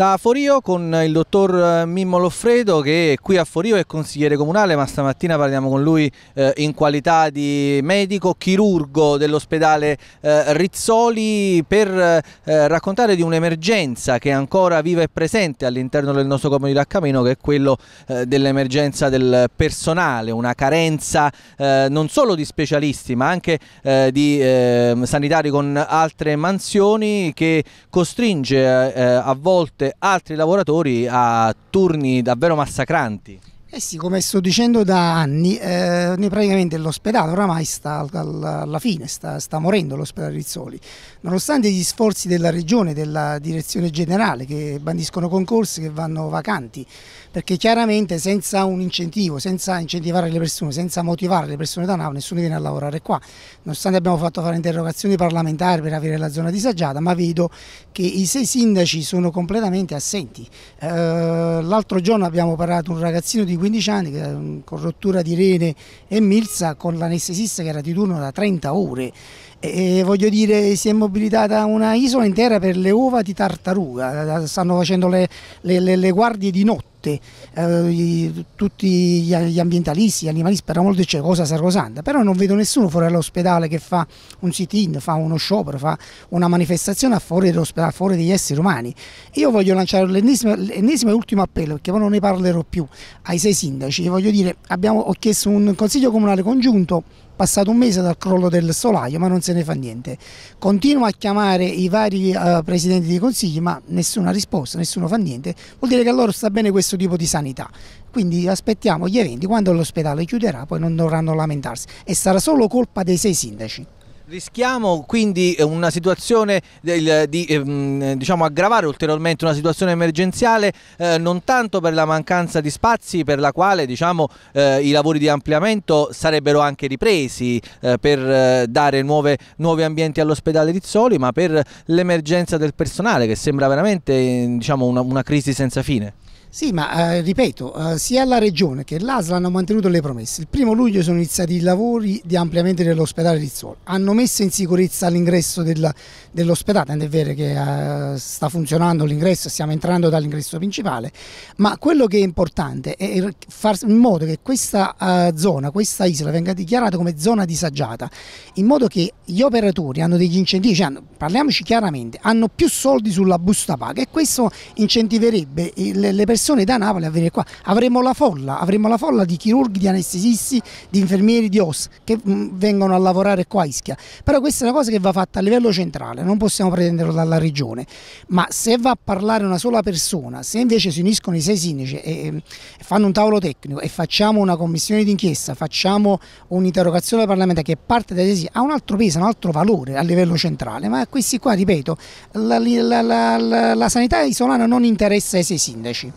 Da Forio con il dottor eh, Mimmo Loffredo che è qui a Forio è consigliere comunale ma stamattina parliamo con lui eh, in qualità di medico chirurgo dell'ospedale eh, Rizzoli per eh, raccontare di un'emergenza che è ancora viva e presente all'interno del nostro comune di Laccamino che è quello eh, dell'emergenza del personale, una carenza eh, non solo di specialisti ma anche di ehm, sanitari con altre mansioni che costringe a volte altri lavoratori a turni davvero massacranti. Eh sì, come sto dicendo da anni, eh, praticamente l'ospedale oramai sta alla fine, sta, sta morendo l'ospedale Rizzoli. Nonostante gli sforzi della regione, della direzione generale che bandiscono concorsi che vanno vacanti, perché chiaramente senza un incentivo, senza incentivare le persone, senza motivare le persone da Nau, nessuno viene a lavorare qua. Nonostante abbiamo fatto fare interrogazioni parlamentari per avere la zona disagiata, ma vedo che i sei sindaci sono completamente assenti. Eh, L'altro giorno abbiamo parlato un ragazzino di 15 anni mm, con rottura di rene e milza con l'anestesista che era di turno da 30 ore. E voglio dire, si è mobilitata una isola intera per le uova di tartaruga, eh, stanno facendo le, le, le, le guardie di notte tutte, eh, tutti gli ambientalisti, gli animalisti, per amor di c'è cosa sacrosanta, però non vedo nessuno fuori dall'ospedale che fa un sit-in, fa uno sciopero, fa una manifestazione a favore dell'ospedale, a degli esseri umani. Io voglio lanciare l'ennesimo e ultimo appello, perché poi non ne parlerò più, ai sei sindaci, voglio dire, abbiamo, ho chiesto un consiglio comunale congiunto passato un mese dal crollo del solaio ma non se ne fa niente. Continua a chiamare i vari eh, presidenti dei consigli ma nessuna risposta, nessuno fa niente, vuol dire che a loro sta bene questo tipo di sanità. Quindi aspettiamo gli eventi, quando l'ospedale chiuderà poi non dovranno lamentarsi e sarà solo colpa dei sei sindaci. Rischiamo quindi eh, una situazione del, di ehm, diciamo aggravare ulteriormente una situazione emergenziale eh, non tanto per la mancanza di spazi per la quale diciamo, eh, i lavori di ampliamento sarebbero anche ripresi eh, per eh, dare nuove, nuovi ambienti all'ospedale Rizzoli ma per l'emergenza del personale che sembra veramente diciamo, una, una crisi senza fine. Sì, ma eh, ripeto, eh, sia la Regione che l'ASL hanno mantenuto le promesse. Il primo luglio sono iniziati i lavori di ampliamento dell'ospedale Rizzoli. Hanno messo in sicurezza l'ingresso dell'ospedale, dell è vero che eh, sta funzionando l'ingresso, stiamo entrando dall'ingresso principale, ma quello che è importante è far in modo che questa eh, zona, questa isola venga dichiarata come zona disagiata, in modo che gli operatori hanno degli incentivi, cioè hanno, parliamoci chiaramente, hanno più soldi sulla busta paga e questo incentiverebbe le persone persone da Napoli a venire qua. Avremo la folla, avremo la folla di chirurghi, di anestesisti, di infermieri, di OS che mm, vengono a lavorare qua a Ischia. Però questa è una cosa che va fatta a livello centrale, non possiamo pretenderlo dalla regione. Ma se va a parlare una sola persona, se invece si uniscono i sei sindaci e, fanno un tavolo tecnico e facciamo una commissione d'inchiesta, facciamo un'interrogazione parlamentare che parte da tesi, ha un altro peso, un altro valore a livello centrale, ma questi qua, ripeto, la, la, la, la sanità isolana non interessa ai sei sindaci.